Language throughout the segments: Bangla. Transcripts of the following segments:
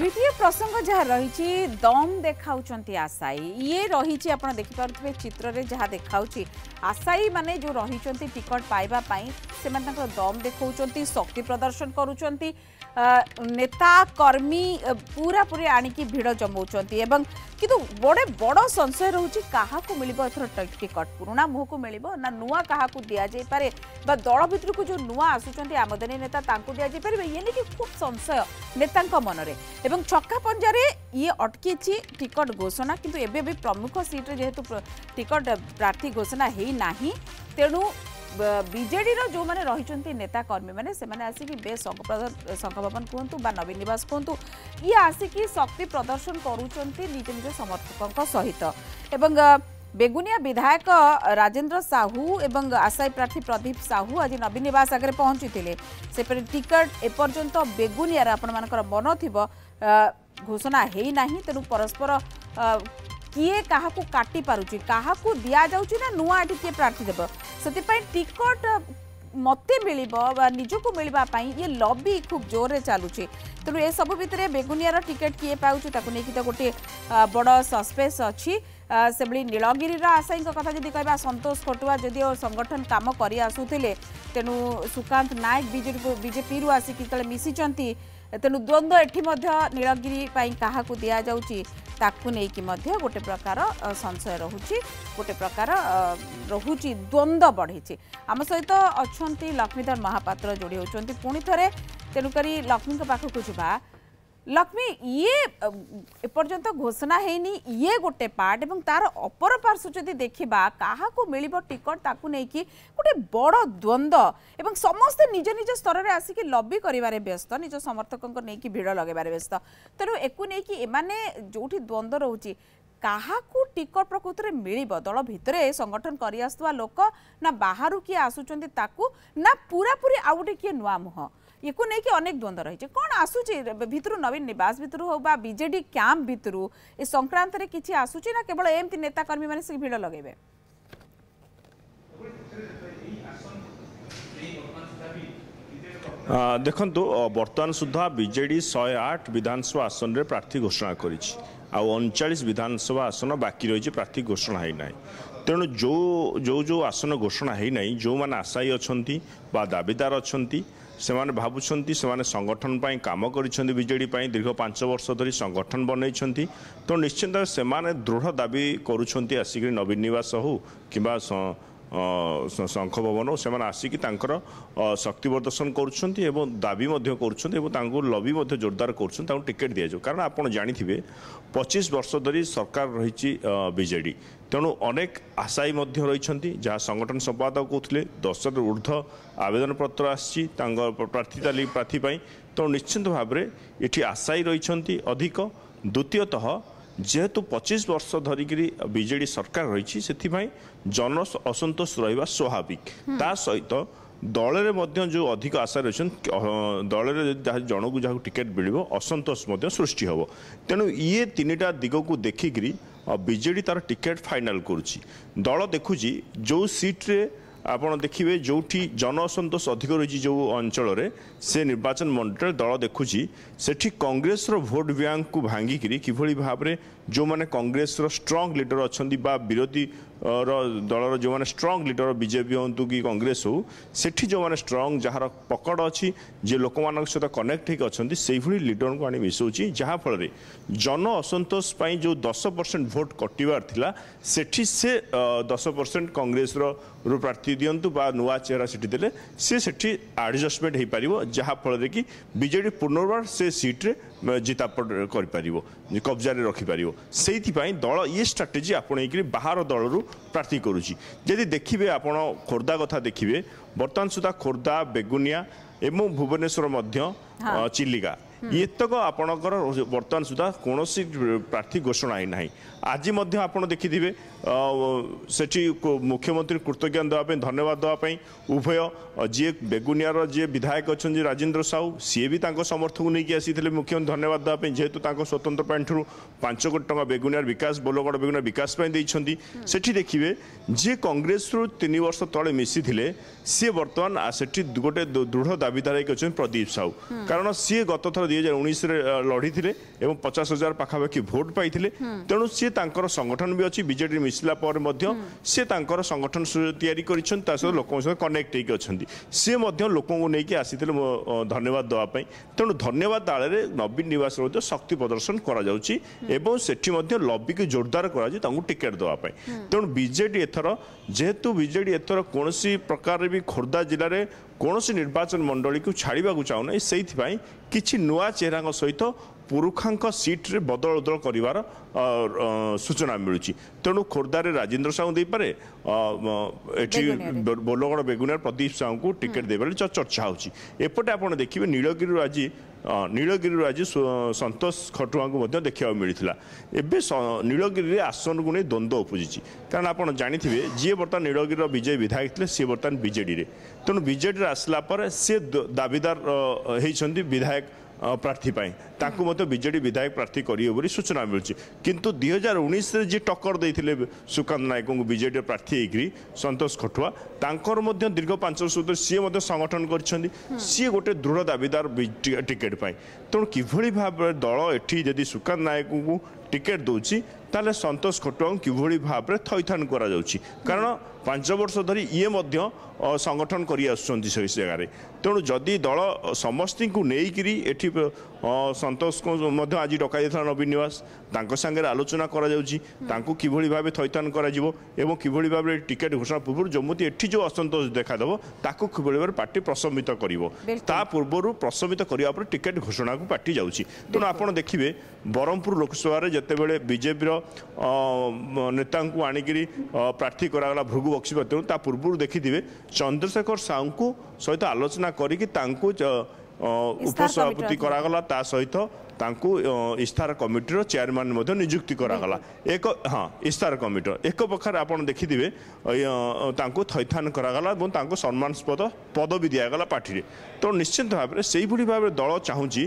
দ্বিতীয় প্রসঙ্গ যা রয়েছে দম দেখাউছেন আশাই ইয়ে রয়েছে আপনার দেখিপারে চিত্রের যা দেখাউছি আশাই মানে যে রয়েছেন টিকট পাইবা সে দম দেখাউছেন শক্তি প্রদর্শন করুচ্ছেন नेता कर्मी पूरा पूरी आणिकी भिड़ जमा कि बड़े बड़ संशय रोचे क्या मिले टिकट पुणा मुह को मिले ना नुआ क्या दि जापे दल भितर को जो नुआ आसुच्च आमदनी नेता दि जापरेंगे ये नहीं कि खूब संशय नेता मनरे छका पंजा ये अटकी टिकट घोषणा कितु एवं प्रमुख सीट रे जेहेतु टिकट प्रार्थी घोषणा होना तेणु বিজেডির যে রয়েছেন নেতা কর্মী মানে সে আসিকি বেশ শঙ্খ বাবন কুহতু বা নবীন নিবাস কুহতু ই আসিকি শক্তি প্রদর্শন করুচার নিজ নিজ সমর্থক সহিত এবং বেগুনিয়া বিধায়ক রাজেন্দ্র সাহু এবং আশাই প্রার্থী প্রদীপ সাহু আজ নবীন নিবাস আগে পৌঁছিলে সেপরি টিকট এপর্যন্ত বেগুনিয়ার আপনার মন থিব ঘোষণা হয়ে না তেমন পরস্পর କିଏ କାହାକୁ କାଟିପାରୁଛି କାହାକୁ ଦିଆଯାଉଛି ନା ନୂଆ ଏଠି କିଏ ପ୍ରାର୍ଥୀ ଦେବ ସେଥିପାଇଁ ଟିକଟ ମତେ ମିଳିବ ବା ନିଜକୁ ମିଳିବା ପାଇଁ ଇଏ ଲବି ଖୁବ୍ ଜୋରରେ ଚାଲୁଛି ତେଣୁ ଏସବୁ ଭିତରେ ବେଗୁନିଆର ଟିକେଟ୍ କିଏ ପାଉଛି ତାକୁ ନେଇକି ତ ଗୋଟିଏ ବଡ଼ ସସ୍ପେନ୍ସ ଅଛି ସେଭଳି ନୀଳଗିରିର ଆଶାୟୀଙ୍କ କଥା ଯଦି କହିବା ସନ୍ତୋଷ ଖଟୁଆ ଯଦିଓ ସଂଗଠନ କାମ କରି ଆସୁଥିଲେ ତେଣୁ ସୁକାନ୍ତ ନାୟକ ବିଜେପିକୁ ବିଜେପିରୁ ଆସିକି ଯେତେବେଳେ ମିଶିଛନ୍ତି ତେଣୁ ଦ୍ୱନ୍ଦ୍ୱ ଏଠି ମଧ୍ୟ ନୀଳଗିରି ପାଇଁ କାହାକୁ ଦିଆଯାଉଛି ତାକୁ ନେଇକି ମଧ୍ୟ ଗୋଟେ ପ୍ରକାର ସଂଶୟ ରହୁଛି ଗୋଟେ ପ୍ରକାର ରହୁଛି ଦ୍ୱନ୍ଦ୍ୱ ବଢ଼ିଛି ଆମ ସହିତ ଅଛନ୍ତି ଲକ୍ଷ୍ମୀଧର ମହାପାତ୍ର ଯୋଡ଼ି ହେଉଛନ୍ତି ପୁଣି ଥରେ ତେଣୁକରି ଲକ୍ଷ୍ମୀଙ୍କ ପାଖକୁ ଯିବା ଲକ୍ଷ୍ମୀ ଇଏ ଏପର୍ଯ୍ୟନ୍ତ ଘୋଷଣା ହେଇନି ଇଏ ଗୋଟେ ପାର୍ଟ ଏବଂ ତାର ଅପର ପାର୍ଶ୍ୱ ଯଦି ଦେଖିବା କାହାକୁ ମିଳିବ ଟିକଟ ତାକୁ ନେଇକି ଗୋଟେ ବଡ଼ ଦ୍ୱନ୍ଦ୍ୱ ଏବଂ ସମସ୍ତେ ନିଜ ନିଜ ସ୍ତରରେ ଆସିକି ଲବି କରିବାରେ ବ୍ୟସ୍ତ ନିଜ ସମର୍ଥକଙ୍କ ନେଇକି ଭିଡ଼ ଲଗାଇବାରେ ବ୍ୟସ୍ତ ତେଣୁ ଏକୁ ନେଇକି ଏମାନେ ଯେଉଁଠି ଦ୍ୱନ୍ଦ୍ୱ ରହୁଛି କାହାକୁ ଟିକଟ ପ୍ରକୃତରେ ମିଳିବ ଦଳ ଭିତରେ ସଂଗଠନ କରିଆସୁଥିବା ଲୋକ ନା ବାହାରୁ କିଏ ଆସୁଛନ୍ତି ତାକୁ ନା ପୁରାପୁରି ଆଉ ଗୋଟେ କିଏ ନୂଆ ମୁହଁ ୟାକୁ ନେଇକି ଅନେକ ଦ୍ୱନ୍ଦ୍ୱ ରହିଛି କ'ଣ ଆସୁଛି ଭିତରୁ ନବୀନ ନିବାସ ଭିତରୁ ହେଉ ବା ବିଜେଡି କ୍ୟାମ୍ପ ଭିତରୁ ଏ ସଂକ୍ରାନ୍ତରେ କିଛି ଆସୁଛି ନା କେବଳ ଏମିତି ନେତାକର୍ମୀମାନେ ସେ ଭିଡ଼ ଲଗାଇବେ ଦେଖନ୍ତୁ ବର୍ତ୍ତମାନ ସୁଦ୍ଧା ବିଜେଡ଼ି ଶହେ ଆଠ ବିଧାନସଭା ଆସନରେ ପ୍ରାର୍ଥୀ ଘୋଷଣା କରିଛି ଆଉ ଅଣଚାଳିଶ ବିଧାନସଭା ଆସନ ବାକି ରହିଛି ପ୍ରାର୍ଥୀ ଘୋଷଣା ହୋଇନାହିଁ ତେଣୁ ଯେଉଁ ଯେଉଁ ଯେଉଁ ଆସନ ଘୋଷଣା ହୋଇନାହିଁ ଯେଉଁମାନେ ଆଶାୟୀ ଅଛନ୍ତି ବା ଦାବିଦାର ଅଛନ୍ତି ସେମାନେ ଭାବୁଛନ୍ତି ସେମାନେ ସଂଗଠନ ପାଇଁ କାମ କରିଛନ୍ତି ବିଜେଡ଼ି ପାଇଁ ଦୀର୍ଘ ପାଞ୍ଚ ବର୍ଷ ଧରି ସଂଗଠନ ବନେଇଛନ୍ତି ତେଣୁ ନିଶ୍ଚିନ୍ତ ସେମାନେ ଦୃଢ଼ ଦାବି କରୁଛନ୍ତି ଆସିକିରି ନବୀନ ନିବାସ ହେଉ କିମ୍ବା ଶଙ୍ଖ ଭବନ ସେମାନେ ଆସିକି ତାଙ୍କର ଶକ୍ତି ପ୍ରଦର୍ଶନ କରୁଛନ୍ତି ଏବଂ ଦାବି ମଧ୍ୟ କରୁଛନ୍ତି ଏବଂ ତାଙ୍କୁ ଲବି ମଧ୍ୟ ଜୋରଦାର କରୁଛନ୍ତି ତାଙ୍କୁ ଟିକେଟ୍ ଦିଆଯିବ କାରଣ ଆପଣ ଜାଣିଥିବେ ପଚିଶ ବର୍ଷ ଧରି ସରକାର ରହିଛି ବିଜେଡ଼ି ତେଣୁ ଅନେକ ଆଶାୟୀ ମଧ୍ୟ ରହିଛନ୍ତି ଯାହା ସଂଗଠନ ସମ୍ପାଦକ କହୁଥିଲେ ଦଶରୁ ଉର୍ଦ୍ଧ୍ୱ ଆବେଦନପତ୍ର ଆସିଛି ତାଙ୍କ ପ୍ରାର୍ଥୀ ତାଲି ପ୍ରାର୍ଥୀ ପାଇଁ ତେଣୁ ନିଶ୍ଚିନ୍ତ ଭାବରେ ଏଠି ଆଶାୟୀ ରହିଛନ୍ତି ଅଧିକ ଦ୍ୱିତୀୟତଃ যেহেতু পঁচিশ বর্ষ ধরিকি বিজেডি সরকার রয়েছে সেপাই জন অসন্তোষ রহবা স্বাভাবিক তা সহিত দলের মধ্যে যে অধিক আশা রয়েছেন দলের যা জনকু যা টিকেট মিলব অসন্তোষ মধ্যে সৃষ্টি হব তেণু ইয়ে তিনটা দিগক দেখিকি বিজেডি তার টিকেট ফাইনাল করুছি দল দেখুছি যে সিট্রে ଆପଣ ଦେଖିବେ ଯେଉଁଠି ଜନ ଅସନ୍ତୋଷ ଅଧିକ ରହିଛି ଯେଉଁ ଅଞ୍ଚଳରେ ସେ ନିର୍ବାଚନ ମଣ୍ଡଳୀରେ ଦଳ ଦେଖୁଛି ସେଠି କଂଗ୍ରେସର ଭୋଟ୍ ବ୍ୟାଙ୍କକୁ ଭାଙ୍ଗିକିରି କିଭଳି ଭାବରେ ଯେଉଁମାନେ କଂଗ୍ରେସର ଷ୍ଟ୍ରଙ୍ଗ ଲିଡର ଅଛନ୍ତି ବା ବିରୋଧୀ ର ଦଳର ଯେଉଁମାନେ ଷ୍ଟ୍ରଙ୍ଗ ଲିଡର ବିଜେପି ହୁଅନ୍ତୁ କି କଂଗ୍ରେସ ହେଉ ସେଠି ଯେଉଁମାନେ ଷ୍ଟ୍ରଙ୍ଗ ଯାହାର ପକଡ଼ ଅଛି ଯେ ଲୋକମାନଙ୍କ ସହିତ କନେକ୍ଟ ହେଇକି ଅଛନ୍ତି ସେଇଭଳି ଲିଡରଙ୍କୁ ଆଣି ମିଶାଉଛି ଯାହାଫଳରେ ଜନ ଅସନ୍ତୋଷ ପାଇଁ ଯେଉଁ ଦଶ ପରସେଣ୍ଟ ଭୋଟ୍ କଟିବାର ଥିଲା ସେଠି ସେ ଦଶ ପରସେଣ୍ଟ କଂଗ୍ରେସର ପ୍ରାର୍ଥୀ ଦିଅନ୍ତୁ ବା ନୂଆ ଚେହେରା ସେଠି ଦେଲେ ସେ ସେଠି ଆଡ଼ଜଷ୍ଟମେଣ୍ଟ হয়েপার ଯାହାଫଳରେ କି ବିଜେଡ଼ି ପୁନର୍ବାର ସେ ସିଟ୍ରେ জিতাপট କରିପାରିବ କବ୍ଜାରେ ରଖିପାରିବ ସେଇଥିପାଇଁ ଦଳ ଇଏ ଷ୍ଟ୍ରାଟେଜି ଆପଣେଇକରି ବାହାର ଦଳରୁ ପ୍ରାର୍ଥୀ କରୁଛି ଯଦି ଦେଖିବେ ଆପଣ ଖୋର୍ଦ୍ଧା କଥା ଦେଖିବେ ବର୍ତ୍ତମାନ ସୁଦ୍ଧା ଖୋର୍ଦ୍ଧା ବେଗୁନିଆ ଏବଂ ଭୁବନେଶ୍ୱର ମଧ୍ୟ ଚିଲିକା ଏତକ ଆପଣଙ୍କର ବର୍ତ୍ତମାନ ସୁଦ୍ଧା କୌଣସି ପ୍ରାର୍ଥୀ ଘୋଷଣା ହେଇନାହିଁ ଆଜି ମଧ୍ୟ ଆପଣ ଦେଖିଥିବେ ସେଠି ମୁଖ୍ୟମନ୍ତ୍ରୀ କୃତଜ୍ଞତା ଦେବା ପାଇଁ ଧନ୍ୟବାଦ ଦେବା ପାଇଁ ଉଭୟ ଯିଏ ବେଗୁନିଆର ଯିଏ ବିଧାୟକ ଅଛନ୍ତି ରାଜେନ୍ଦ୍ର ସାହୁ ସିଏ ବି ତାଙ୍କ ସମର୍ଥକୁ ନେଇକି ଆସିଥିଲେ ମୁଖ୍ୟମନ୍ତ୍ରୀ ଧନ୍ୟବାଦ ଦେବା ପାଇଁ ଯେହେତୁ ତାଙ୍କ ସ୍ୱତନ୍ତ୍ର ପାଣ୍ଠିରୁ ପାଞ୍ଚ କୋଟି ଟଙ୍କା ବେଗୁନିଆର ବିକାଶ ବୋଲଗଡ଼ ବେଗୁନିଆ ବିକାଶ ପାଇଁ ଦେଇଛନ୍ତି ସେଠି ଦେଖିବେ ଯିଏ କଂଗ୍ରେସରୁ ତିନି ବର୍ଷ ତଳେ ମିଶିଥିଲେ ସିଏ ବର୍ତ୍ତମାନ ସେଠି ଗୋଟେ ଦୃଢ଼ ଦାବିଦାର ହେଇକି ଅଛନ୍ତି ପ୍ରଦୀପ ସାହୁ କାରଣ ସିଏ ଗତଥର ଦୁଇ ହଜାର ଉଣେଇଶରେ ଲଢ଼ିଥିଲେ ଏବଂ ପଚାଶ ହଜାର ପାଖାପାଖି ଭୋଟ ପାଇଥିଲେ ତେଣୁ ସିଏ ତାଙ୍କର ସଂଗଠନ ବି ଅଛି ବିଜେଡ଼ିରେ ମିଶିଲା ପରେ ମଧ୍ୟ ସିଏ ତାଙ୍କର ସଂଗଠନ ତିଆରି କରିଛନ୍ତି ତା ସହିତ ଲୋକଙ୍କ ସହିତ କନେକ୍ଟ ହେଇକି ଅଛନ୍ତି ସିଏ ମଧ୍ୟ ଲୋକଙ୍କୁ ନେଇକି ଆସିଥିଲେ ମୋ ଧନ୍ୟବାଦ ଦେବା ପାଇଁ ତେଣୁ ଧନ୍ୟବାଦ ତାଳରେ ନବୀନ ନିବାସରେ ମଧ୍ୟ ଶକ୍ତି ପ୍ରଦର୍ଶନ କରାଯାଉଛି ଏବଂ ସେଠି ମଧ୍ୟ ଲବିକୁ ଜୋରଦାର କରାଯାଉଛି ତାଙ୍କୁ ଟିକେଟ୍ ଦେବା ପାଇଁ ତେଣୁ ବିଜେଡ଼ି ଏଥର ଯେହେତୁ ବିଜେଡ଼ି ଏଥର କୌଣସି ପ୍ରକାରରେ ବି ଖୋର୍ଦ୍ଧା ଜିଲ୍ଲାରେ କୌଣସି ନିର୍ବାଚନ ମଣ୍ଡଳୀକୁ ଛାଡ଼ିବାକୁ ଚାହୁଁନାହିଁ ସେଇଥିପାଇଁ କିଛି ନୂଆ ଚେହେରାଙ୍କ ସହିତ ପୁରୁଖାଙ୍କ ସିଟ୍ରେ ବଦଳ ଉଦଳ କରିବାର ସୂଚନା ମିଳୁଛି ତେଣୁ ଖୋର୍ଦ୍ଧାରେ ରାଜେନ୍ଦ୍ର ସାହୁ ଦେଇପାରେ ଏଠି ବୋଲଗଡ଼ ବେଗୁନିଆ ପ୍ରଦୀପ ସାହୁଙ୍କୁ ଟିକେଟ୍ ଦେବେ ବୋଲି ଚର୍ଚ୍ଚା ହେଉଛି ଏପଟେ ଆପଣ ଦେଖିବେ ନୀଳଗିରିରୁ ଆଜି ନୀଳଗିରିରୁ ଆଜି ସନ୍ତୋଷ ଖଟୁଆଙ୍କୁ ମଧ୍ୟ ଦେଖିବାକୁ ମିଳିଥିଲା ଏବେ ନୀଳଗିରିରେ ଆସନକୁ ନେଇ ଦ୍ୱନ୍ଦ୍ୱ ଉପୁଜିଛି କାରଣ ଆପଣ ଜାଣିଥିବେ ଯିଏ ବର୍ତ୍ତମାନ ନୀଳଗିରିର ବିଜୟ ବିଧାୟକ ଥିଲେ ସିଏ ବର୍ତ୍ତମାନ ବିଜେଡ଼ିରେ ତେଣୁ ବିଜେଡ଼ିରେ ଆସିଲା ପରେ ସିଏ ଦାବିଦାର ହେଇଛନ୍ତି ବିଧାୟକ ପ୍ରାର୍ଥୀ ପାଇଁ ତାଙ୍କୁ ମଧ୍ୟ ବିଜେଡ଼ି ବିଧାୟକ ପ୍ରାର୍ଥୀ କରିବେ ବୋଲି ସୂଚନା ମିଳୁଛି କିନ୍ତୁ ଦୁଇ ହଜାର ଉଣେଇଶରେ ଯିଏ ଟକ୍କର ଦେଇଥିଲେ ସୁକାନ୍ତ ନାୟକଙ୍କୁ ବିଜେଡ଼ିର ପ୍ରାର୍ଥୀ ହେଇକରି ସନ୍ତୋଷ ଖଟୁଆ ତାଙ୍କର ମଧ୍ୟ ଦୀର୍ଘ ପାଞ୍ଚ ବର୍ଷ ଭିତରେ ସିଏ ମଧ୍ୟ ସଂଗଠନ କରିଛନ୍ତି ସିଏ ଗୋଟେ ଦୃଢ଼ ଦାବିଦାର ଟିକେଟ୍ ପାଇଁ ତେଣୁ କିଭଳି ଭାବରେ ଦଳ ଏଠି ଯଦି ସୁକାନ୍ତ ନାୟକଙ୍କୁ ଟିକେଟ୍ ଦେଉଛି ତାହେଲେ ସନ୍ତୋଷ ଖଟୁଆଙ୍କୁ କିଭଳି ଭାବରେ ଥଇଥାନ କରାଯାଉଛି କାରଣ ପାଞ୍ଚ ବର୍ଷ ଧରି ଇଏ ମଧ୍ୟ ସଂଗଠନ କରିଆସୁଛନ୍ତି ସେ ଜାଗାରେ ତେଣୁ ଯଦି ଦଳ ସମସ୍ତଙ୍କୁ ନେଇକରି ଏଠି ସନ୍ତୋଷ ମଧ୍ୟ ଆଜି ଡକାଯାଇଥିଲା ନବୀନ ନିବାସ ତାଙ୍କ ସାଙ୍ଗରେ ଆଲୋଚନା କରାଯାଉଛି ତାଙ୍କୁ କିଭଳି ଭାବେ ଥଇଥାନ କରାଯିବ ଏବଂ କିଭଳି ଭାବରେ ଟିକେଟ୍ ଘୋଷଣା ପୂର୍ବରୁ ଯେମିତି ଏଠି ଯେଉଁ ଅସନ୍ତୋଷ ଦେଖାଦେବ ତାକୁ କିଭଳି ଭାବରେ ପାର୍ଟି ପ୍ରଶମିତ କରିବ ତା ପୂର୍ବରୁ ପ୍ରଶମିତ କରିବା ପରେ ଟିକେଟ୍ ଘୋଷଣାକୁ ପାର୍ଟି ଯାଉଛି ତେଣୁ ଆପଣ ଦେଖିବେ ବ୍ରହ୍ମପୁର ଲୋକସଭାରେ ଯେତେବେଳେ ବିଜେପିର ନେତାଙ୍କୁ ଆଣିକିରି ପ୍ରାର୍ଥୀ କରାଗଲା ଭୃଗୁ ବକ୍ସି ପାତ୍ରଙ୍କୁ ତା ପୂର୍ବରୁ ଦେଖିଥିବେ ଚନ୍ଦ୍ରଶେଖର ସାହୁଙ୍କୁ ସହିତ ଆଲୋଚନା କରିକି ତାଙ୍କୁ ଉପସଭାପତି କରାଗଲା ତା ସହିତ ତାଙ୍କୁ ଇସ୍ତାହାର କମିଟିର ଚେୟାରମ୍ୟାନ୍ ମଧ୍ୟ ନିଯୁକ୍ତି କରାଗଲା ଏକ ହଁ ଇସ୍ତାହାର କମିଟିର ଏକ ପ୍ରକାର ଆପଣ ଦେଖିଥିବେ ତାଙ୍କୁ ଥଇଥାନ କରାଗଲା ଏବଂ ତାଙ୍କୁ ସମ୍ମାନସ୍ପଦ ପଦବି ଦିଆଗଲା ପାର୍ଟିରେ ତ ନିଶ୍ଚିତ ଭାବରେ ସେଇଭଳି ଭାବରେ ଦଳ ଚାହୁଁଛି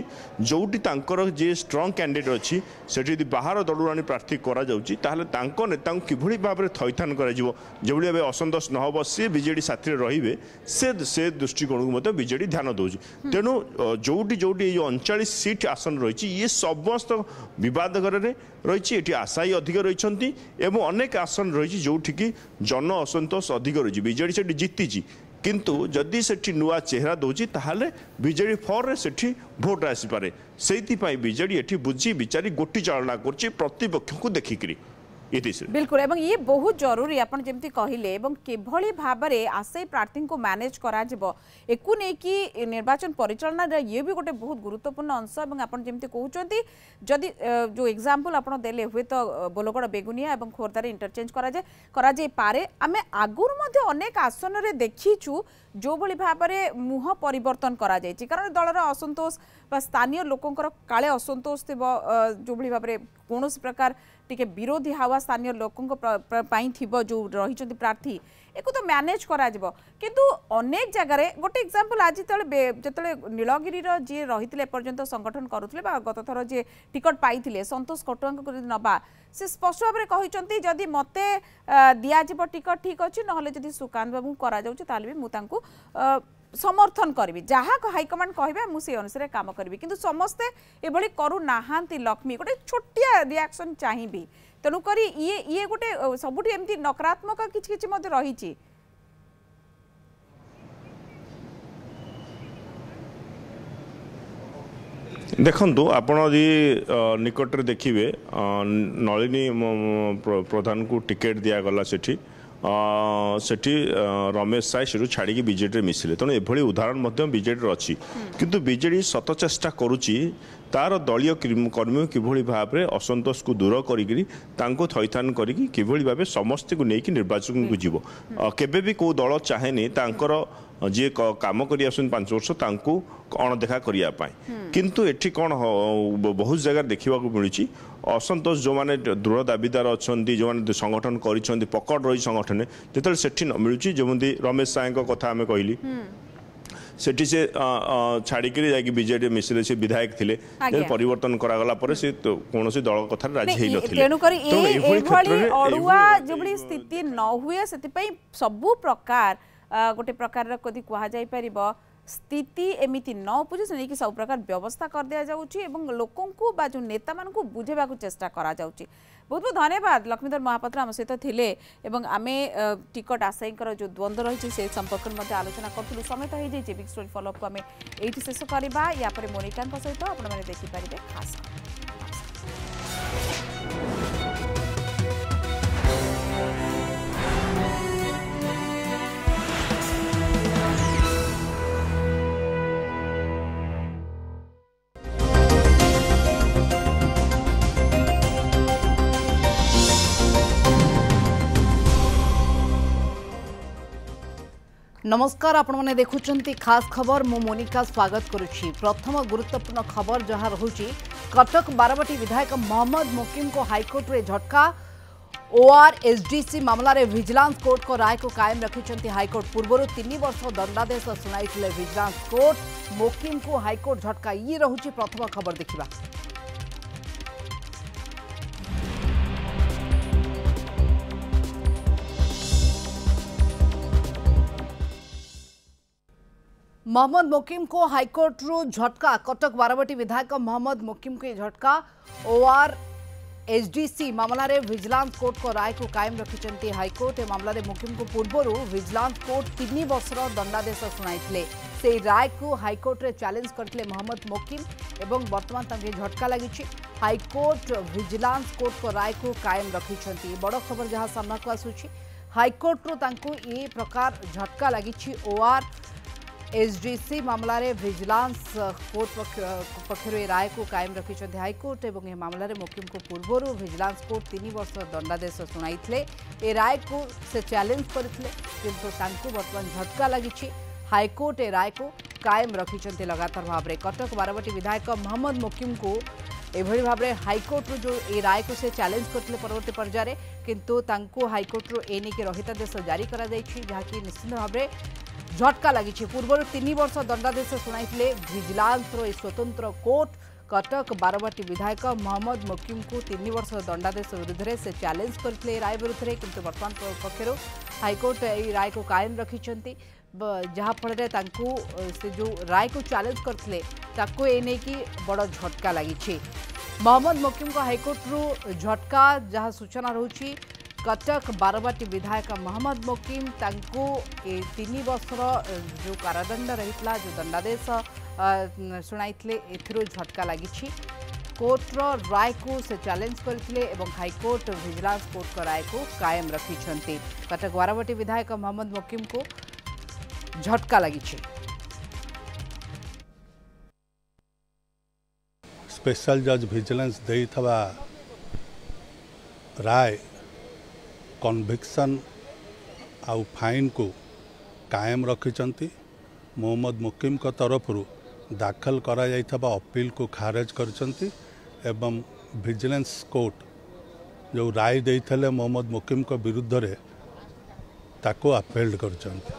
ଯେଉଁଠି ତାଙ୍କର ଯିଏ ଷ୍ଟ୍ରଙ୍ଗ କ୍ୟାଣ୍ଡିଡେଟ୍ ଅଛି ସେଠି ଯଦି ବାହାର ଦଳରୁ ଆଣି ପ୍ରାର୍ଥୀ କରାଯାଉଛି ତାହେଲେ ତାଙ୍କ ନେତାଙ୍କୁ କିଭଳି ଭାବରେ ଥଇଥାନ କରାଯିବ ଯେଭଳି ଭାବେ ଅସନ୍ତୋଷ ନ ହେବ ସିଏ ବିଜେଡ଼ି ସାଥିରେ ରହିବେ ସେ ସେ ଦୃଷ୍ଟିକୋଣକୁ ମଧ୍ୟ ବିଜେଡ଼ି ଧ୍ୟାନ ଦେଉଛି ତେଣୁ ଯେଉଁଠି ଯେଉଁଠି ଏଇ ଅଣଚାଳିଶ ସିଟ୍ ଆସନ ରହିଛି রয়েছে ইয়ে সমস্ত বিবাদ ঘরে রয়েছে এটি আশায়ী অধিক রয়েছেন এবং অনেক আসন রয়েছে যেটিকি জন অসন্তোষ অধিক রয়েছে বিজেডি সেটি জিতিছি কিন্তু যদি সেটি নূয়া চেহারা দেଉଛି তাহলে বিজেডি ফরে সেটি ভোট আসিপারে সেইপাই বিজেডি এটি বুঝি বিচারি গোটি চালনা করছে প্রতিপক্ষকে দেখিকি बिल्कुल एवं ये बहुत जरूरी आपड़ जमी कहले किभली भाव में आशायी प्रार्थी को मैनेज करू नहीं निर्वाचन परिचालन ये भी गोटे बहुत गुरुत्वपूर्ण अंश और आप जमी कहते जदि जो एक्जामपल आप दे हुए तो बोलगड़ बेगुनिया और खोर्धार इंटरचेज कराए आम आगुरी अनेक आसन देखीचु जो भाव में मुह पर कारण दलर असंतोष বা স্থানীয় লোকঙ্কর কালে অসন্তোষ থিব যেভাবে ভাবে কোণী প্রকার টিকি বিরোধী হাওয়া স্থানীয় লোকঙ্ক পাই যে রয়েছেন প্রার্থী একু তো ম্যানেজ করা যাব কিন্তু অনেক জায়গায় গোটে এক্সাম্পল আজ তো যেত নীলগিরি যে রয়েছে এপর্যন্ত সংগঠন করুলে বা গত থর যে টিকট পাই সন্তোষ কটুয়াঙ্ক নবা সে স্পষ্ট ভাবে কিন্তু যদি মতো দিয়া যাব টিকট ঠিক অনেক নহলে যদি সুকান্ত বাবু করা যাচ্ছে তাহলে বি মু সমর্থন করবি যা হাইকমাণ্ড কহবে মু সেই অনুসারে কাম করবি কিন্তু সমস্তে এভাবে করু না লক্ষ্মী গোটে ছোটিয়া রিয়াকশন চাহিবি তেণুকরি ইয়ে ইয়ে গোটে সবুঠি এমতি নকারাত্মক কিছু কিছু মধ্যে রয়েছে ଦେଖନ୍ତୁ ଆପଣ ଯଦି ନିକଟରେ ଦେଖିବେ ନଳିନୀ ପ୍ରଧାନଙ୍କୁ ଟିକେଟ୍ ଦିଆଗଲା ସେଠି ସେଠି ରମେଶ ସାହି ସେଠୁ ଛାଡ଼ିକି ବିଜେଡ଼ିରେ ମିଶିଲେ ତେଣୁ ଏଭଳି ଉଦାହରଣ ମଧ୍ୟ ବିଜେଡ଼ିର ଅଛି କିନ୍ତୁ ବିଜେଡ଼ି ଶତଚେଷ୍ଟା କରୁଛି ତାର ଦଳୀୟ କର୍ମୀ କିଭଳି ଭାବରେ ଅସନ୍ତୋଷକୁ ଦୂର କରିକିରି ତାଙ୍କୁ ଥଇଥାନ କରିକି କିଭଳି ଭାବେ ସମସ୍ତଙ୍କୁ ନେଇକି ନିର୍ବାଚନକୁ ଯିବ କେବେ ବି କେଉଁ ଦଳ ଚାହେଁନି ତାଙ୍କର ଯିଏ କାମ କରି ଆସୁଛନ୍ତି ପାଞ୍ଚ ବର୍ଷ ତାଙ୍କୁ ଅଣଦେଖା କରିବା ପାଇଁ କିନ୍ତୁ ଏଠି କ'ଣ ବହୁତ ଜାଗାରେ ଦେଖିବାକୁ ମିଳୁଛି ଅସନ୍ତୋଷ ଯେଉଁମାନେ ଦୃଢ଼ ଦାବିଦାର ଅଛନ୍ତି ଯେଉଁମାନେ ସଂଗଠନ କରିଛନ୍ତି ପକଡ଼ ରହି ସଂଗଠନରେ ଯେତେବେଳେ ସେଠି ନ ମିଳୁଛି ଯେମିତି ରମେଶ ସାଏଙ୍କ କଥା ଆମେ କହିଲି সেটি সে ছাড়িকি যাই বিজেডি মিশিলে সে বিধায়ক থিলে পরিবর্তন করা গলা পরে সে কোনসি দল কথা রাজি হেই নথিলে তেণু করি এই এইভଳି অড়ুয়া যেভଳି স্থিতি ন হুয়ে সেতি পাই সবু প্রকার গোটে প্রকার যদি কুহযাই পারিব ସ୍ଥିତି ଏମିତି ନ ଉପୁଜୁ ସେ ନେଇକି ସବୁ ପ୍ରକାର ବ୍ୟବସ୍ଥା କରିଦିଆଯାଉଛି ଏବଂ ଲୋକଙ୍କୁ ବା ଯେଉଁ ନେତାମାନଙ୍କୁ ବୁଝେଇବାକୁ ଚେଷ୍ଟା କରାଯାଉଛି ବହୁତ ବହୁତ ଧନ୍ୟବାଦ ଲକ୍ଷ୍ମୀଧର ମହାପାତ୍ର ଆମ ସହିତ ଥିଲେ ଏବଂ ଆମେ ଟିକଟ ଆଶାୟୀଙ୍କର ଯେଉଁ ଦ୍ୱନ୍ଦ୍ୱ ରହିଛି ସେ ସମ୍ପର୍କରେ ମଧ୍ୟ ଆଲୋଚନା କରୁଥିଲୁ ସମେତ ହେଇଯାଇଛି ବିଗ୍ ଷ୍ଟୋରି ଫଲୋଅପ୍କୁ ଆମେ ଏଇଠି ଶେଷ କରିବା ୟା ପରେ ମୋନିକାଙ୍କ ସହିତ ଆପଣମାନେ ଦେଖିପାରିବେ ଖାସ୍ नमस्कार आपने देखुं खास खबर मुनिका स्वागत करुच्ची प्रथम गुरुत्वपूर्ण खबर जहां रोचे कटक बारवाटी विधायक महम्मद मुकीम को हाइकोर्टे झटका ओआरएसडीसी एसडीसी मामलें भिजिलांस कोर्ट को राय को कायम रखिंट हाइकोर्ट पूर्व तीन वर्ष दंडादेश सुनाई भिजिलांस कोर्ट मुकीम को हाइकोर्ट झटका ये रही प्रथम खबर देखा मोहम्मद मोकिम को हाइकोर्ट रु झटका कटक बारवटी विधायक मोहम्मद मुकीम को झटका ओआर एचडीसी मामलें भिजिलांस कोर्ट को राय को कायम रखिंट हाइकोर्ट ए मामलें मोकिम को पूर्व भिजिलांस कोर्ट तीन वर्षर दंडादेश शुणाई से राय को हाइकोर्ट में चैलेंज करते मोहम्मद मुकीम एवं बर्तमान तक झटका लगी हाइकोर्ट भिजिलांस कोर्ट को राय को कायम रखिंट बड़ खबर जहां सामना को आसूरी हाइकोर्टर ए प्रकार झटका लगी ओआर एसडीसी डी मामलें भिजिलांस कोर्ट पक्ष राय को कायम रखिज हाइकोर्ट और यह मामलें को पूर्व भिजिलांस कोर्ट तीन वर्ष दंडादेश शुणाई राय को से चैलेंज करते कि बर्तमान झटका लगी हाइकोर्ट ए राय को कायम रखी लगातार भाव में कटक बारवटी विधायक महम्मद मुकिम को यह भाव में हाइकोर्ट जो ए राय को से चैलेंज करते परवर्त पर्यायर कितु हाइकोर्टर एने के रहितादेश जारी करा कराई जहाँकि निश्चित भाव झटका लगी पूर्व तीन वर्ष दंडादेश शुणाई भिजिलान्सर स्वतंत्र कोर्ट कटक बारवाटी विधायक महम्मद मुकीम को तीन वर्ष दंडादेश विरुद्ध से चैलेंज करते राय विरुद्ध में कितु बर्तमान पक्षर हाइकोर्ट राय को कायम रखी जहाँफल से जो राय को चैलेंज करते बड़ झटका लगी महम्मद मुकीम को हाइकोर्ट रु झटका जहाँ सूचना रही कटक बारवाटी विधायक महम्मद मोकिम तीन वर्ष जो कारदंड रही जो दंडादेश शुणाई एथर झटका लगी कोर्टर राय को से चैलेंज करते हाइकोर्ट भिजिलांस कोर्ट का राय को कायम रखी कटक बारवाटी विधायक महम्मद मोकिम को झटका लगी स्पेशल जज भिजिलेंस दे राय କନଭିକ୍ସନ୍ ଆଉ ଫାଇନ୍କୁ କାଏମ ରଖିଛନ୍ତି ମହମ୍ମଦ ମୁକିମ୍ଙ୍କ ତରଫରୁ ଦାଖଲ କରାଯାଇଥିବା ଅପିଲ୍କୁ ଖାରଜ କରିଛନ୍ତି ଏବଂ ଭିଜିଲାନ୍ସ କୋର୍ଟ ଯେଉଁ ରାୟ ଦେଇଥିଲେ ମହମ୍ମଦ ମୁକିମ୍ଙ୍କ ବିରୁଦ୍ଧରେ ତାକୁ ଆପେଲ୍ଡ କରିଛନ୍ତି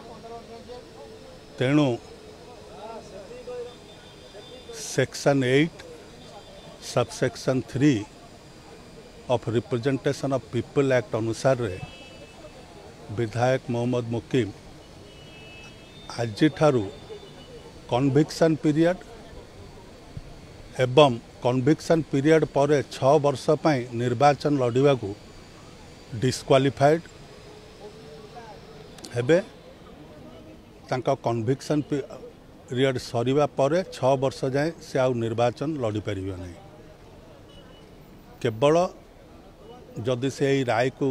ତେଣୁ section eight section three of representation of people act अनुसार विधायक मोहम्मद मुकीम आज कन्भिक्सन पीरियड एवं कन्भिक्सन पीरियड पर छः निर्वाचन लड़ा को डिस्क्वालिफाइड हे पीरियड सर पर जाए से आउ निर्वाचन पारे ना केवल ଯଦି ସେ ଏଇ ରାୟକୁ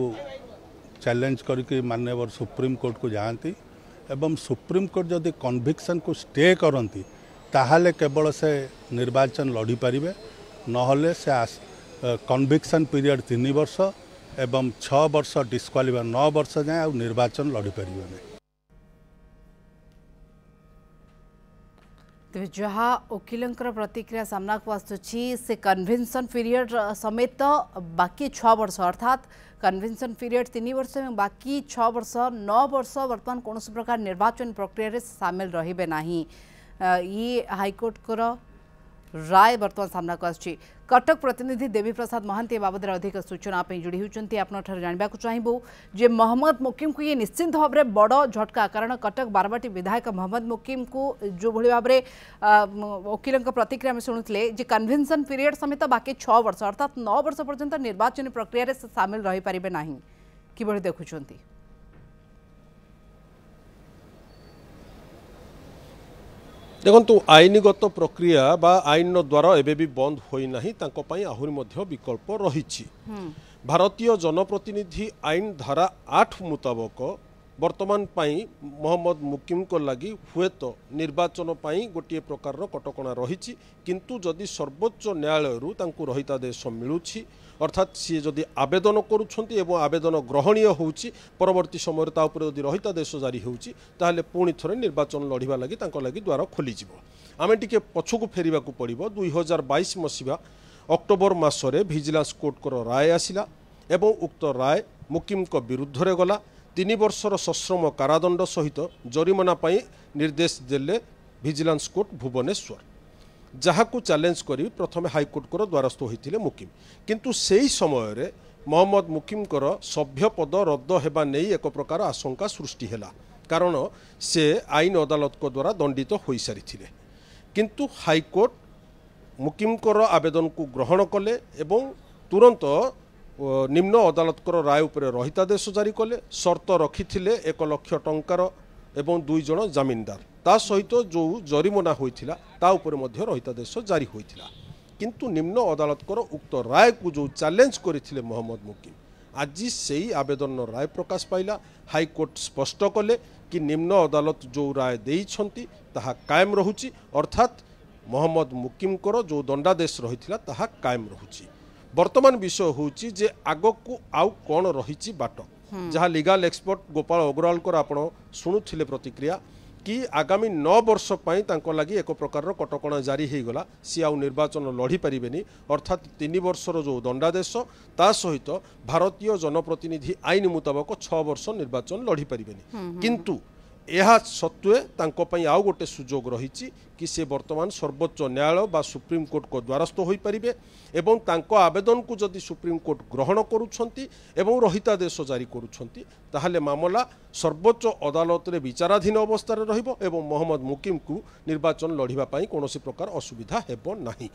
ଚ୍ୟାଲେଞ୍ଜ କରିକି ମାନ୍ୟବର ସୁପ୍ରିମକୋର୍ଟକୁ ଯାଆନ୍ତି ଏବଂ ସୁପ୍ରିମକୋର୍ଟ ଯଦି କନଭିକ୍ସନକୁ ଷ୍ଟେ କରନ୍ତି ତାହେଲେ କେବଳ ସେ ନିର୍ବାଚନ ଲଢ଼ି ପାରିବେ ନହେଲେ ସେ କନଭିକ୍ସନ ପିରିୟଡ଼ ତିନି ବର୍ଷ ଏବଂ ଛଅ ବର୍ଷ ଡିସ୍କ୍ୱାଲିଫାଏ ନଅ ବର୍ଷ ଯାଏଁ ଆଉ ନିର୍ବାଚନ ଲଢ଼ି ପାରିବେନି तेज तो जहाँ वकिल प्रतिक्रिया सामना को आसुच्छी से कनभेनसन पीरियड समेत बाकी छः वर्ष अर्थात कनभेनसन पीरियड तीन वर्ष बाकी छः वर्ष नौ वर्ष बर्तमान कौन सी प्रकार निर्वाचन प्रक्रिय सामिल रही ये हाईकोर्ट हाइकोर्टर राय बर्तमान सामना को आटक प्रतिनिधि देवी प्रसाद महांती बाबद अधिक सूचना जोड़ी होती आप जानवाक चाहबू जे महम्मद मुकीम को ये निश्चिंत भाव में बड़ झटका कारण कटक बारवाटी विधायक महम्मद मुकीम को जो भाई भाव वकिलों प्रतिक्रिया शुणुते कनभेनसन पीरियड समेत बाकी छः वर्ष अर्थात नौ वर्ष पर्यटन निर्वाचन प्रक्रिय सामिल रही पारे ना कि देखुंट দেখন্তু ଆଇନଗତ ପ୍ରକ୍ରିୟା ବା ଆଇନର ଦ୍ୱାର ଏବେ ବି ବନ୍ଦ ହୋଇନାହିଁ ତାଙ୍କ ପାଇଁ ଆହୁରି ମଧ୍ୟ ବିକଳ୍ପ ରହିଛି ଭାରତୀୟ ଜନପ୍ରତିନିଧି ଆଇନ ଧାରା ଆଠ ମୁତାବକ ବର୍ତ୍ତମାନ ପାଇଁ ମହମ୍ମଦ ମୁକିମଙ୍କ ଲାଗି ହୁଏତ ନିର୍ବାଚନ ପାଇଁ ଗୋଟିଏ ପ୍ରକାରର କଟକଣା ରହିଛି କିନ୍ତୁ ଯଦି ସର୍ବୋଚ୍ଚ ନ୍ୟାୟାଳୟରୁ ତାଙ୍କୁ ରହିତାଦେଶ ମିଳୁଛି ଅର୍ଥାତ୍ ସିଏ ଯଦି ଆବେଦନ କରୁଛନ୍ତି ଏବଂ ଆବେଦନ ଗ୍ରହଣୀୟ ହେଉଛି ପରବର୍ତ୍ତୀ ସମୟରେ ତା ଉପରେ ଯଦି ରହିତାଦେଶ ଜାରି ହେଉଛି ତାହେଲେ ପୁଣି ଥରେ ନିର୍ବାଚନ ଲଢ଼ିବା ଲାଗି ତାଙ୍କ ଲାଗି ଦ୍ୱାର ଖୋଲିଯିବ ଆମେ ଟିକେ ପଛକୁ ଫେରିବାକୁ ପଡ଼ିବ ଦୁଇ ହଜାର ବାଇଶ ମସିହା ଅକ୍ଟୋବର ମାସରେ ଭିଜିଲାନ୍ସ କୋର୍ଟଙ୍କର ରାୟ ଆସିଲା ଏବଂ ଉକ୍ତ ରାୟ ମୁକିମଙ୍କ ବିରୁଦ୍ଧରେ ଗଲା ତିନି ବର୍ଷର ସଶ୍ରମ କାରାଦଣ୍ଡ ସହିତ ଜରିମାନା ପାଇଁ ନିର୍ଦ୍ଦେଶ ଦେଲେ ଭିଜିଲାନ୍ସ କୋର୍ଟ ଭୁବନେଶ୍ୱର ଯାହାକୁ ଚ୍ୟାଲେଞ୍ଜ କରି ପ୍ରଥମେ ହାଇକୋର୍ଟଙ୍କର ଦ୍ୱାରସ୍ଥ ହୋଇଥିଲେ ମୁକିମ୍ କିନ୍ତୁ ସେହି ସମୟରେ ମହମ୍ମଦ ମୁକିମ୍ଙ୍କର ସଭ୍ୟ ପଦ ରଦ୍ଦ ହେବା ନେଇ ଏକ ପ୍ରକାର ଆଶଙ୍କା ସୃଷ୍ଟି ହେଲା କାରଣ ସେ ଆଇନ ଅଦାଲତଙ୍କ ଦ୍ୱାରା ଦଣ୍ଡିତ ହୋଇସାରିଥିଲେ କିନ୍ତୁ ହାଇକୋର୍ଟ ମୁକିମ୍ଙ୍କର ଆବେଦନକୁ ଗ୍ରହଣ କଲେ ଏବଂ ତୁରନ୍ତ নিম্ন আদালতর রায় উপরে রহিতাদেশ জারি কলে সর্ত রক্ষিলে এক লক্ষ টঙ্কার এবং দুই জন জামিনদার তা সহিত যে জরিমানা হয়েছিল তা উপরে মধ্যে রহিতাদেশ জারি হয়েছিল কিন্তু নিম্ন আদালতর উক্ত রায়কু যে চ্যালেঞ্জ করেছিলেন মোহাম্মদ মুকিম আজ সেই আবেদন রায় প্রকাশ পাইলা হাইকোর্ট স্পষ্ট কলে কি নিম্ন আদালত যে রায় দিয়েছেন তাহা কায়েম রহুচি অর্থাৎ মোহাম্মদ মুকিমকর যে দণ্ডাদেশ রয়েছিল তাহা কায়েম রহুচি ବର୍ତ୍ତମାନ ବିଷୟ ହେଉଛି ଯେ ଆଗକୁ ଆଉ କ'ଣ ରହିଛି ବାଟ ଯାହା ଲିଗାଲ ଏକ୍ସପର୍ଟ ଗୋପାଳ ଅଗ୍ରୱାଲଙ୍କର ଆପଣ ଶୁଣୁଥିଲେ ପ୍ରତିକ୍ରିୟା କି ଆଗାମୀ ନଅ ବର୍ଷ ପାଇଁ ତାଙ୍କ ଲାଗି ଏକ ପ୍ରକାରର କଟକଣା ଜାରି ହୋଇଗଲା ସିଏ ଆଉ ନିର୍ବାଚନ ଲଢ଼ିପାରିବେନି ଅର୍ଥାତ୍ ତିନି ବର୍ଷର ଯେଉଁ ଦଣ୍ଡାଦେଶ ତା ସହିତ ଭାରତୀୟ ଜନପ୍ରତିନିଧି ଆଇନ ମୁତାବକ ଛଅ ବର୍ଷ ନିର୍ବାଚନ ଲଢ଼ିପାରିବେନି କିନ୍ତୁ ଏହା ସତ୍ତ୍ୱେ ତାଙ୍କ ପାଇଁ ଆଉ ଗୋଟେ ସୁଯୋଗ ରହିଛି କି ସେ ବର୍ତ୍ତମାନ ସର୍ବୋଚ୍ଚ ନ୍ୟାୟାଳୟ ବା ସୁପ୍ରିମକୋର୍ଟଙ୍କ ଦ୍ୱାରସ୍ଥ ହୋଇପାରିବେ ଏବଂ ତାଙ୍କ ଆବେଦନକୁ ଯଦି ସୁପ୍ରିମକୋର୍ଟ ଗ୍ରହଣ କରୁଛନ୍ତି ଏବଂ ରହିତାଦେଶ ଜାରି କରୁଛନ୍ତି ତାହେଲେ ମାମଲା ସର୍ବୋଚ୍ଚ ଅଦାଲତରେ ବିଚାରାଧୀନ ଅବସ୍ଥାରେ ରହିବ ଏବଂ ମହମ୍ମଦ ମୁକିମକୁ ନିର୍ବାଚନ ଲଢ଼ିବା ପାଇଁ କୌଣସି ପ୍ରକାର ଅସୁବିଧା ହେବ ନାହିଁ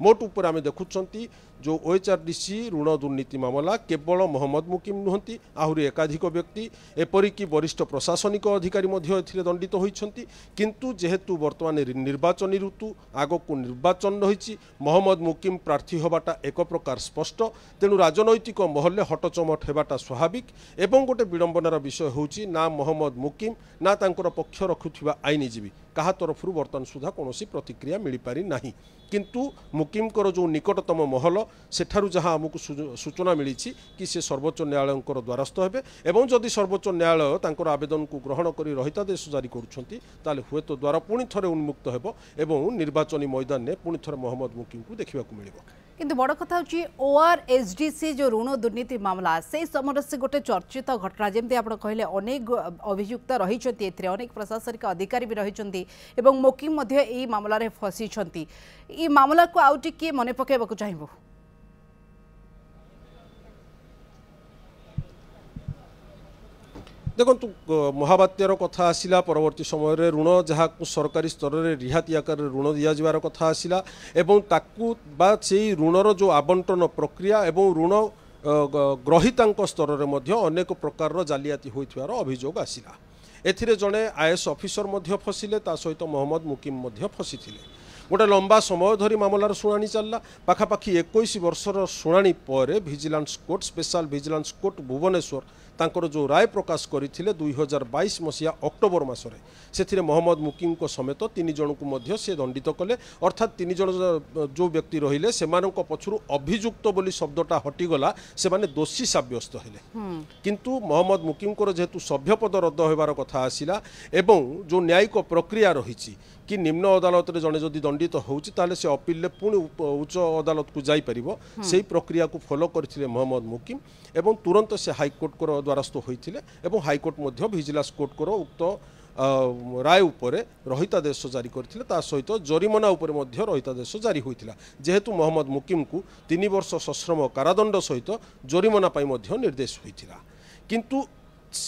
ମୋଟ ଉପରେ ଆମେ ଦେଖୁଛନ୍ତି ଯେଉଁ ଓଏଚ୍ଆର୍ଡିସି ଋଣ ଦୁର୍ନୀତି ମାମଲା କେବଳ ମହମ୍ମଦ ମୁକିମ୍ ନୁହନ୍ତି ଆହୁରି ଏକାଧିକ ବ୍ୟକ୍ତି ଏପରିକି ବରିଷ୍ଠ ପ୍ରଶାସନିକ ଅଧିକାରୀ ମଧ୍ୟ ଏଥିରେ ଦଣ୍ଡିତ ହୋଇଛନ୍ତି କିନ୍ତୁ ଯେହେତୁ ବର୍ତ୍ତମାନ ନିର୍ବାଚନୀ ଋତୁ ଆଗକୁ ନିର୍ବାଚନ ରହିଛି ମହମ୍ମଦ ମୁକିମ୍ ପ୍ରାର୍ଥୀ ହେବାଟା ଏକ ପ୍ରକାର ସ୍ପଷ୍ଟ ତେଣୁ ରାଜନୈତିକ ମହଲରେ ହଟଚମଟ ହେବାଟା ସ୍ୱାଭାବିକ ଏବଂ ଗୋଟେ ବିଡ଼ମ୍ବନାର ବିଷୟ ହେଉଛି ନା ମହମ୍ମଦ ମୁକିମ୍ ନା ତାଙ୍କର ପକ୍ଷ ରଖୁଥିବା ଆଇନଜୀବୀ କାହା ତରଫରୁ ବର୍ତ୍ତମାନ ସୁଦ୍ଧା କୌଣସି ପ୍ରତିକ୍ରିୟା ମିଳିପାରିନାହିଁ କିନ୍ତୁ ମୁକିମ୍ଙ୍କର ଯେଉଁ ନିକଟତମ ମହଲ ସେଠାରୁ ଯାହା ଆମକୁ ସୂଚନା ମିଳିଛି କି ସେ ସର୍ବୋଚ୍ଚ ନ୍ୟାୟାଳୟଙ୍କର ଦ୍ୱାରସ୍ଥ ହେବେ ଏବଂ ଯଦି ସର୍ବୋଚ୍ଚ ନ୍ୟାୟାଳୟ ତାଙ୍କର ଆବେଦନକୁ ଗ୍ରହଣ କରି ରହିତାଦେଶ ଜାରି କରୁଛନ୍ତି ତାହେଲେ ହୁଏତ ଦ୍ୱାର ପୁଣି ଥରେ ଉନ୍ମୁକ୍ତ ହେବ ଏବଂ ନିର୍ବାଚନୀ ମଇଦାନରେ ପୁଣି ଥରେ ମହମ୍ମଦ ମୁକିମ୍ଙ୍କୁ ଦେଖିବାକୁ ମିଳିବ কিন্তু বড় কথা হচি ওআর এসডিসি জো ঋણો দুর্নীতির মামলা সেই সময়ৰ পৰা গটে चर्चितা ঘটনা যেনে আপোনাক কহেলে अनेक অভিযুক্ততা ৰৈছতি এতিয়া अनेक প্ৰশাসনিক অধিকাৰীও ৰৈছந்தி আৰু মকিম মধ্য এই মামলাৰে ফছিছந்தி এই মামলাক আউটি কি মনে পকেবক চাইব দেখন্তু মহাবাত্যার কথা আসিলা পরবর্তী সময়ের ঋণ যা সরকারি স্তরের রিহাতি আকারে ঋণ দিয়াযার কথা আসিলা এবং তাকু বা সেই ঋণর যে আবণ্টন প্রক্রিয়া এবং ঋণ গ্রহীতাঙ্ক স্তরের মধ্যে অনেক প্রকারর জালিয়াতি হয়েথার অভিযোগ আসিলা এথিরে জনে আইএস অফিসর মধ্যে ফসিলে তা সহিত মোহাম্মদ মুকিম মধ্যে ফসিলে গোটে লম্বা সময় ধরি মামলার শুনানি চালা পাখাপাখি একুশ বর্ষর শুনানি পরে vigilance court special vigilance court Bhubaneswar ତାଙ୍କର ଯେଉଁ ରାୟ ପ୍ରକାଶ କରିଥିଲେ ଦୁଇ ହଜାର ବାଇଶ ମସିହା ଅକ୍ଟୋବର ମାସରେ ସେଥିରେ ମହମ୍ମଦ ମୁକିମଙ୍କ ସମେତ ତିନି ଜଣଙ୍କୁ ମଧ୍ୟ ସେ ଦଣ୍ଡିତ କଲେ ଅର୍ଥାତ୍ ତିନି ଜଣ ଯେଉଁ ବ୍ୟକ୍ତି ରହିଲେ ସେମାନଙ୍କ ପଛରୁ ଅଭିଯୁକ୍ତ ବୋଲି ଶବ୍ଦଟା ହଟିଗଲା ସେମାନେ ଦୋଷୀ ସାବ୍ୟସ୍ତ ହେଲେ କିନ୍ତୁ ମହମ୍ମଦ ମୁକିମଙ୍କର ଯେହେତୁ ସଭ୍ୟପଦ ରଦ୍ଦ ହେବାର କଥା ଆସିଲା ଏବଂ ଯେଉଁ ନ୍ୟାୟିକ ପ୍ରକ୍ରିୟା ରହିଛି କି ନିମ୍ନ ଅଦାଲତରେ ଜଣେ ଯଦି ଦଣ୍ଡିତ ହେଉଛି ତାହେଲେ ସେ ଅପିଲରେ ପୁଣି ଉଚ୍ଚ ଅଦାଲତକୁ ଯାଇପାରିବ ସେହି ପ୍ରକ୍ରିୟାକୁ ଫଲୋ କରିଥିଲେ ମହମ୍ମଦ ମୁକିମ ଏବଂ ତୁରନ୍ତ ସେ ହାଇକୋର୍ଟଙ୍କର দ্বারস্থ হয়েছিল এবং হাইকোর্ট মধ্য ভিজিলান্স কোর্টর উক্ত রায় উপরে রহিতাদেশ জারি করে তা সহিত জরিমানা উপরে মধ্য রহিতাদেশ জারি হয়েছিল যেহেতু মহম্মদ মুকিমকু তিন বর্ষ সশ্রম কারাদণ্ড সহিত জরিমানা পাই মধ্য নির্দেশ হয়েছিল কিন্তু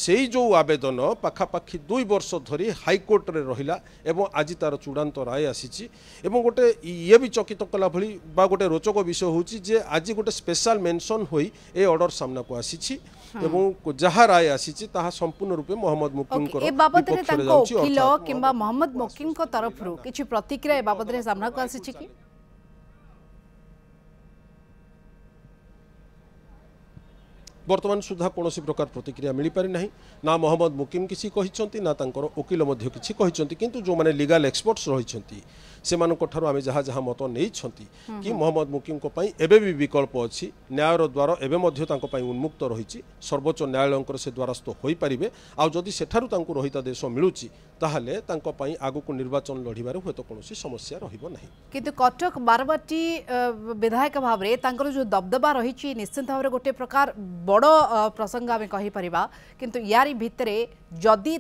সেই যে আবেদন পাখাপাখি দুই বর্ষ ধর হাইকোর্টরে রহিলা এবং আজি তার চূড়ান্ত রায় আসিছি এবং গোটে ইয়ে বি চকিত কলা ভি বা গোটে রোচক বিষয় হচ্ছে যে আজি গোটে স্পেশাল মেনশন হয়ে এই অর্ডর সামনাকু আসিছি ଏବଂ ଯାହା ରାୟ ଆସିଛି ତାହା ସମ୍ପୂର୍ଣ୍ଣ ରୂପେ ମହମ୍ମଦ ମୁକିମଙ୍କର ଏ ବାବଦରେ ତାଙ୍କ ଓକିଲ କିମ୍ବା ମହମ୍ମଦ ମୁକିମଙ୍କ ତରଫରୁ କିଛି ପ୍ରତିକ୍ରିୟା ଏ ବାବଦରେ ସାମ୍ନାକୁ ଆସିଛି କି বর্তমান সুদ্ধা কৌশি প্রকার প্রতিক্রিয়া মিপারি না না মহম্মদ মুকিম কিছু না তাঁর ওকিল কিছু কিন্তু যে লিগাল এক্সপর্টস রয়েছেন সেমানঠার আমি যা যা মত নিয়েছেন কি মহম্মদ মুকিম এবে বি বিকল্প অছি ন্যায়র দ্বার এবে তাঁপাই উন্মুক্ত রয়েছে সর্বোচ্চ ন্যায়ালয়ঙ্কর সে দ্বারস্থ হয়ে পারে আদি সেঠার তাঁর রহিতা দেশ মিলুচি তাহলে তাঁপাই আগুক নির্বাচন লড়িবার হয়তো কৌশি সমস্যা রহব না কিন্তু কটক বারবাটি বিধায়ক ভাবে তাঁর যে দবদবা রয়েছে নিশ্চিন্ত ভাবে গোটে প্রকার बड़ प्रसंग आम कहीपर कि भितरे जदि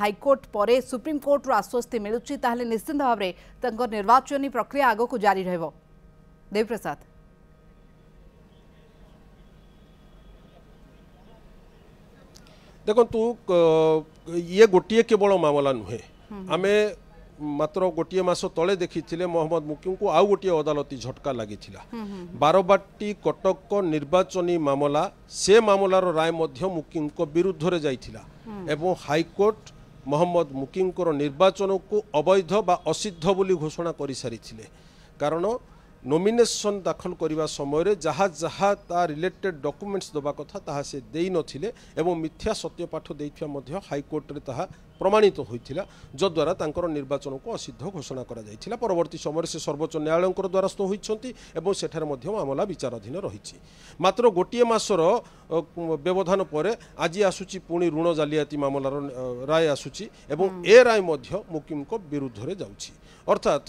हाइकोर्ट पर सुप्रीमकोर्टर आश्वस्ति मिलूँ तेल निश्चिंत भाव निर्वाचन प्रक्रिया आगक जारी रेवप्रसाद देखु ये गोटे केवल मामला नुहे आम ମାତ୍ର ଗୋଟିଏ ମାସ ତଳେ ଦେଖିଥିଲେ ମହମ୍ମଦ ମୁକିମଙ୍କୁ ଆଉ ଗୋଟିଏ ଅଦାଲତୀ ଝଟକା ଲାଗିଥିଲା ବାରବାଟୀ କଟକ ନିର୍ବାଚନୀ ମାମଲା ସେ ମାମଲାର ରାୟ ମଧ୍ୟ ମୁକିମଙ୍କ ବିରୁଦ୍ଧରେ ଯାଇଥିଲା ଏବଂ ହାଇକୋର୍ଟ ମହମ୍ମଦ ମୁକିମଙ୍କର ନିର୍ବାଚନକୁ ଅବୈଧ ବା ଅସିଦ୍ଧ ବୋଲି ଘୋଷଣା କରିସାରିଥିଲେ କାରଣ ନୋମିନେସନ୍ ଦାଖଲ କରିବା ସମୟରେ ଯାହା ଯାହା ତା ରିଲେଟେଡ୍ ଡକୁମେଣ୍ଟସ୍ ଦେବା କଥା ତାହା ସେ ଦେଇନଥିଲେ ଏବଂ ମିଥ୍ୟା ସତ୍ୟପାଠ ଦେଇଥିବା ମଧ୍ୟ ହାଇକୋର୍ଟରେ ତାହା প্রমাণিত হয়েছিল যদ্বারা তাঁর নির্বাচনকে অসিদ্ধ ঘোষণা করা যাই পরবর্তী সময় সে সর্বোচ্চ ন্যায়ালয় দ্বারস্থ হয়েছেন এবং সেখানে মধ্য মামলা বিচারাধীন রয়েছে মাত্র গোটিয়ে মাসর ব্যবধান পরে আজ আসুচি পুঁজি ঋণ জালিয়াতি মামলার রায় আসুচি এবং এ রায় মধ্যে মুকিমক বিরুদ্ধে যাচ্ছি অর্থাৎ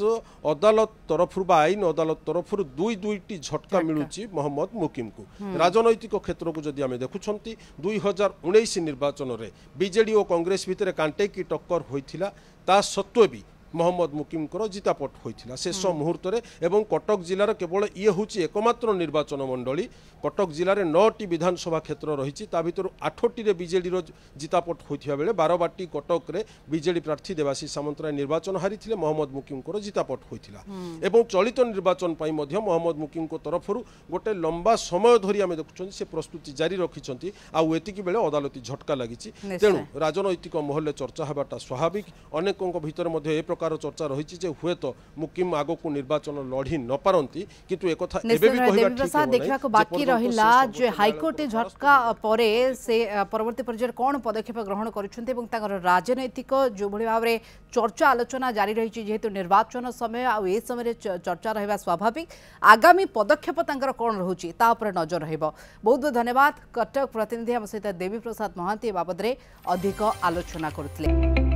অদালত তরফ বা আইন অদালত তরফ দুই দুইটি ঝটকা মিলুচি মহম্মদ মুকিমকু রাজনৈতিক ক্ষেত্রকে যদি আমি দেখুছেন দুই হাজার উনিশ নির্বাচনের বিজেডি ও কংগ্রেস ভিতরে কাণ্ট ঘণ্টে কি টক্কর হয়েছিল তা সত্ত্বে বি ମହମ୍ମଦ ମୁକିମଙ୍କର ଜିତାପଟ ହୋଇଥିଲା ଶେଷ ମୁହୂର୍ତ୍ତରେ ଏବଂ କଟକ ଜିଲ୍ଲାର କେବଳ ଇଏ ହେଉଛି ଏକମାତ୍ର ନିର୍ବାଚନ ମଣ୍ଡଳୀ କଟକ ଜିଲ୍ଲାରେ ନଅଟି ବିଧାନସଭା କ୍ଷେତ୍ର ରହିଛି ତା ଭିତରୁ ଆଠଟିରେ ବିଜେଡ଼ିର ଜିତାପଟ ହୋଇଥିବା ବେଳେ ବାରବାଟୀ କଟକରେ ବିଜେଡ଼ି ପ୍ରାର୍ଥୀ ଦେବାଶିଷ ସାମନ୍ତରାୟ ନିର୍ବାଚନ ହାରିଥିଲେ ମହମ୍ମଦ ମୁକିମଙ୍କର ଜିତାପଟ ହୋଇଥିଲା ଏବଂ ଚଳିତ ନିର୍ବାଚନ ପାଇଁ ମଧ୍ୟ ମହମ୍ମଦ ମୁକିମଙ୍କ ତରଫରୁ ଗୋଟେ ଲମ୍ବା ସମୟ ଧରି ଆମେ ଦେଖୁଛନ୍ତି ସେ ପ୍ରସ୍ତୁତି ଜାରି ରଖିଛନ୍ତି ଆଉ ଏତିକି ବେଳେ ଅଦାଲତି ଝଟକା ଲାଗିଛି ତେଣୁ ରାଜନୈତିକ ମହଲରେ ଚର୍ଚ୍ଚା ହେବାଟା ସ୍ୱାଭାବିକ ଅନେକଙ୍କ ଭିତରେ ମଧ୍ୟ ଏ ପ୍ରକାର ପ୍ରକାର ଚର୍ଚ୍ଚା ରହିଛି ଯେ ହୁଏତ ମୁକିମ୍ ଆଗକୁ ନିର୍ବାଚନ ଲଢ଼ି ନପାରନ୍ତି କିନ୍ତୁ ଏକଥା ଏବେ ବି କହିବା ଠିକ୍ ଦେଖିବାକୁ ବାକି ରହିଲା ଯେ ହାଇକୋର୍ଟ ଝଟକା ପରେ ସେ ପରବର୍ତ୍ତୀ ପର୍ଯ୍ୟାୟରେ କ'ଣ ପଦକ୍ଷେପ ଗ୍ରହଣ କରୁଛନ୍ତି ଏବଂ ତାଙ୍କର ରାଜନୈତିକ ଯେଉଁଭଳି ଭାବରେ ଚର୍ଚ୍ଚା ଆଲୋଚନା ଜାରି ରହିଛି ଯେହେତୁ ନିର୍ବାଚନ ସମୟ ଆଉ ଏ ସମୟରେ ଚର୍ଚ୍ଚା ରହିବା ସ୍ୱାଭାବିକ ଆଗାମୀ ପଦକ୍ଷେପ ତାଙ୍କର କ'ଣ ରହୁଛି ତା ଉପରେ ନଜର ରହିବ ବହୁତ ବହୁତ ଧନ୍ୟବାଦ କଟକ ପ୍ରତିନିଧି ଆମ ସହିତ ଦେବୀ ପ୍ରସାଦ ମହାନ୍ତି ଏ ବାବଦରେ ଅଧିକ ଆଲୋଚନା କରୁଥିଲେ